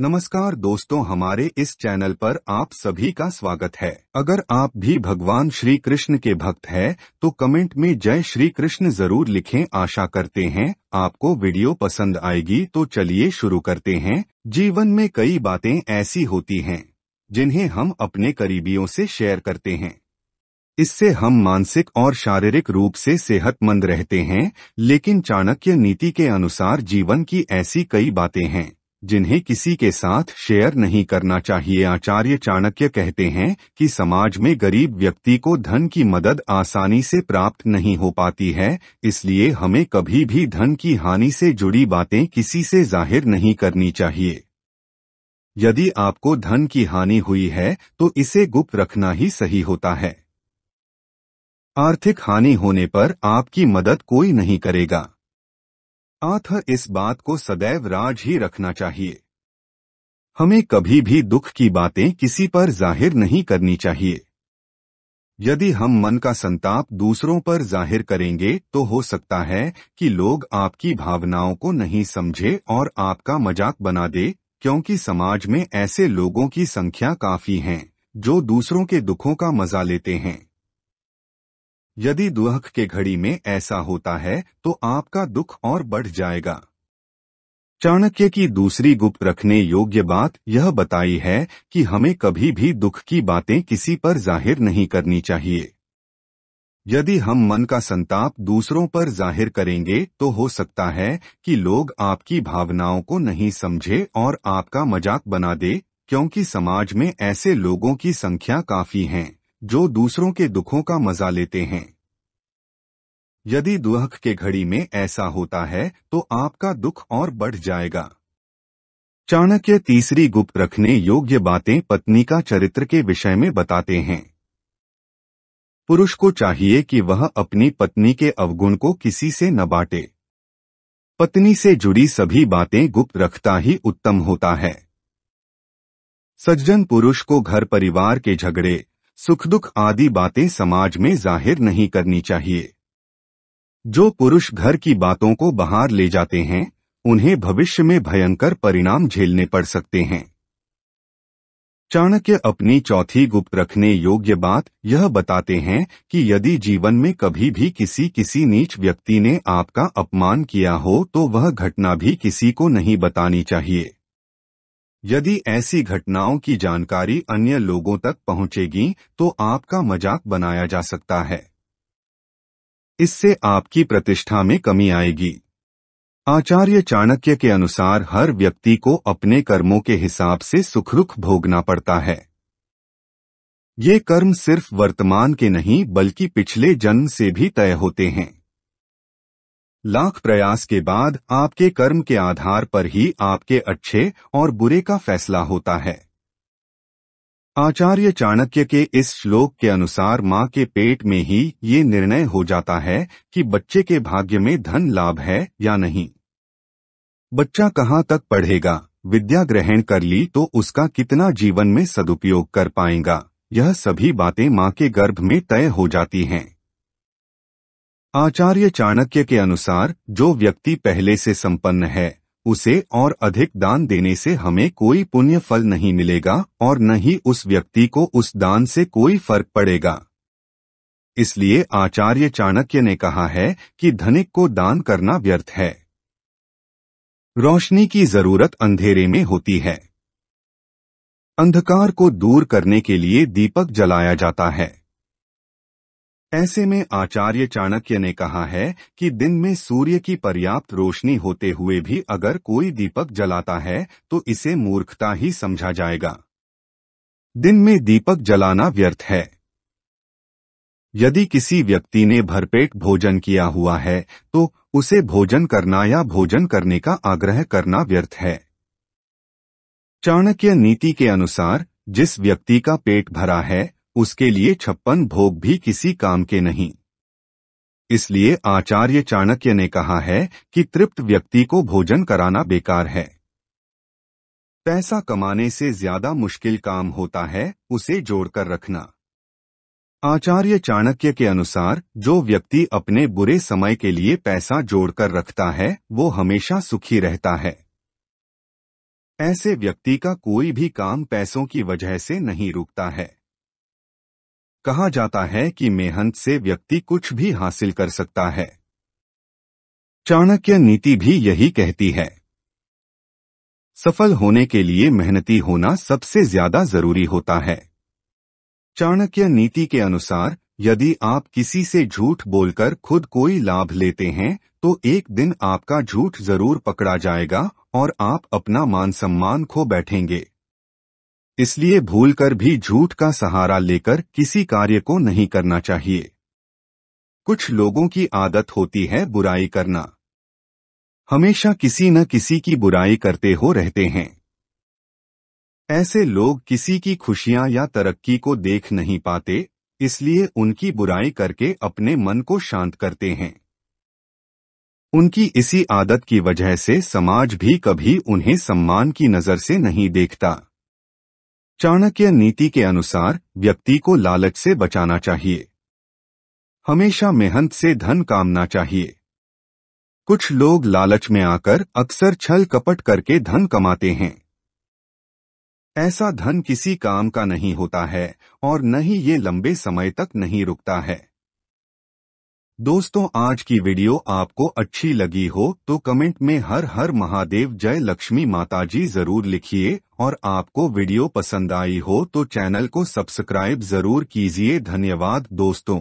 नमस्कार दोस्तों हमारे इस चैनल पर आप सभी का स्वागत है अगर आप भी भगवान श्री कृष्ण के भक्त हैं तो कमेंट में जय श्री कृष्ण जरूर लिखें आशा करते हैं आपको वीडियो पसंद आएगी तो चलिए शुरू करते हैं जीवन में कई बातें ऐसी होती हैं जिन्हें हम अपने करीबियों से शेयर करते हैं इससे हम मानसिक और शारीरिक रूप से सेहतमंद रहते हैं लेकिन चाणक्य नीति के अनुसार जीवन की ऐसी कई बातें हैं जिन्हें किसी के साथ शेयर नहीं करना चाहिए आचार्य चाणक्य कहते हैं कि समाज में गरीब व्यक्ति को धन की मदद आसानी से प्राप्त नहीं हो पाती है इसलिए हमें कभी भी धन की हानि से जुड़ी बातें किसी से जाहिर नहीं करनी चाहिए यदि आपको धन की हानि हुई है तो इसे गुप्त रखना ही सही होता है आर्थिक हानि होने पर आपकी मदद कोई नहीं करेगा अथ इस बात को सदैव राज ही रखना चाहिए हमें कभी भी दुख की बातें किसी पर जाहिर नहीं करनी चाहिए यदि हम मन का संताप दूसरों पर जाहिर करेंगे तो हो सकता है कि लोग आपकी भावनाओं को नहीं समझे और आपका मजाक बना दे क्योंकि समाज में ऐसे लोगों की संख्या काफी है जो दूसरों के दुखों का मजा लेते हैं यदि दुख के घड़ी में ऐसा होता है तो आपका दुख और बढ़ जाएगा चाणक्य की दूसरी गुप्त रखने योग्य बात यह बताई है कि हमें कभी भी दुख की बातें किसी पर जाहिर नहीं करनी चाहिए यदि हम मन का संताप दूसरों पर जाहिर करेंगे तो हो सकता है कि लोग आपकी भावनाओं को नहीं समझे और आपका मजाक बना दे क्योंकि समाज में ऐसे लोगों की संख्या काफी है जो दूसरों के दुखों का मजा लेते हैं यदि दुख के घड़ी में ऐसा होता है तो आपका दुख और बढ़ जाएगा चाणक्य तीसरी गुप्त रखने योग्य बातें पत्नी का चरित्र के विषय में बताते हैं पुरुष को चाहिए कि वह अपनी पत्नी के अवगुण को किसी से न बांटे पत्नी से जुड़ी सभी बातें गुप्त रखता ही उत्तम होता है सज्जन पुरुष को घर परिवार के झगड़े सुख दुख आदि बातें समाज में जाहिर नहीं करनी चाहिए जो पुरुष घर की बातों को बाहर ले जाते हैं उन्हें भविष्य में भयंकर परिणाम झेलने पड़ सकते हैं चाणक्य अपनी चौथी गुप्त रखने योग्य बात यह बताते हैं कि यदि जीवन में कभी भी किसी किसी नीच व्यक्ति ने आपका अपमान किया हो तो वह घटना भी किसी को नहीं बतानी चाहिए यदि ऐसी घटनाओं की जानकारी अन्य लोगों तक पहुंचेगी तो आपका मजाक बनाया जा सकता है इससे आपकी प्रतिष्ठा में कमी आएगी आचार्य चाणक्य के अनुसार हर व्यक्ति को अपने कर्मों के हिसाब से सुखरुख भोगना पड़ता है ये कर्म सिर्फ वर्तमान के नहीं बल्कि पिछले जन्म से भी तय होते हैं लाख प्रयास के बाद आपके कर्म के आधार पर ही आपके अच्छे और बुरे का फैसला होता है आचार्य चाणक्य के इस श्लोक के अनुसार माँ के पेट में ही ये निर्णय हो जाता है कि बच्चे के भाग्य में धन लाभ है या नहीं बच्चा कहाँ तक पढ़ेगा विद्या ग्रहण कर ली तो उसका कितना जीवन में सदुपयोग कर पाएगा यह सभी बातें माँ के गर्भ में तय हो जाती हैं आचार्य चाणक्य के अनुसार जो व्यक्ति पहले से संपन्न है उसे और अधिक दान देने से हमें कोई पुण्य फल नहीं मिलेगा और न ही उस व्यक्ति को उस दान से कोई फर्क पड़ेगा इसलिए आचार्य चाणक्य ने कहा है कि धनिक को दान करना व्यर्थ है रोशनी की जरूरत अंधेरे में होती है अंधकार को दूर करने के लिए दीपक जलाया जाता है ऐसे में आचार्य चाणक्य ने कहा है कि दिन में सूर्य की पर्याप्त रोशनी होते हुए भी अगर कोई दीपक जलाता है तो इसे मूर्खता ही समझा जाएगा दिन में दीपक जलाना व्यर्थ है यदि किसी व्यक्ति ने भरपेट भोजन किया हुआ है तो उसे भोजन करना या भोजन करने का आग्रह करना व्यर्थ है चाणक्य नीति के अनुसार जिस व्यक्ति का पेट भरा है उसके लिए छप्पन भोग भी किसी काम के नहीं इसलिए आचार्य चाणक्य ने कहा है कि तृप्त व्यक्ति को भोजन कराना बेकार है पैसा कमाने से ज्यादा मुश्किल काम होता है उसे जोड़कर रखना आचार्य चाणक्य के अनुसार जो व्यक्ति अपने बुरे समय के लिए पैसा जोड़कर रखता है वो हमेशा सुखी रहता है ऐसे व्यक्ति का कोई भी काम पैसों की वजह से नहीं रुकता है कहा जाता है कि मेहनत से व्यक्ति कुछ भी हासिल कर सकता है चाणक्य नीति भी यही कहती है सफल होने के लिए मेहनती होना सबसे ज्यादा जरूरी होता है चाणक्य नीति के अनुसार यदि आप किसी से झूठ बोलकर खुद कोई लाभ लेते हैं तो एक दिन आपका झूठ जरूर पकड़ा जाएगा और आप अपना मान सम्मान खो बैठेंगे इसलिए भूलकर भी झूठ का सहारा लेकर किसी कार्य को नहीं करना चाहिए कुछ लोगों की आदत होती है बुराई करना हमेशा किसी न किसी की बुराई करते हो रहते हैं ऐसे लोग किसी की खुशियां या तरक्की को देख नहीं पाते इसलिए उनकी बुराई करके अपने मन को शांत करते हैं उनकी इसी आदत की वजह से समाज भी कभी उन्हें सम्मान की नजर से नहीं देखता चाणक्य नीति के अनुसार व्यक्ति को लालच से बचाना चाहिए हमेशा मेहनत से धन कामना चाहिए कुछ लोग लालच में आकर अक्सर छल कपट करके धन कमाते हैं ऐसा धन किसी काम का नहीं होता है और न ही ये लंबे समय तक नहीं रुकता है दोस्तों आज की वीडियो आपको अच्छी लगी हो तो कमेंट में हर हर महादेव जय लक्ष्मी माताजी जरूर लिखिए और आपको वीडियो पसंद आई हो तो चैनल को सब्सक्राइब जरूर कीजिए धन्यवाद दोस्तों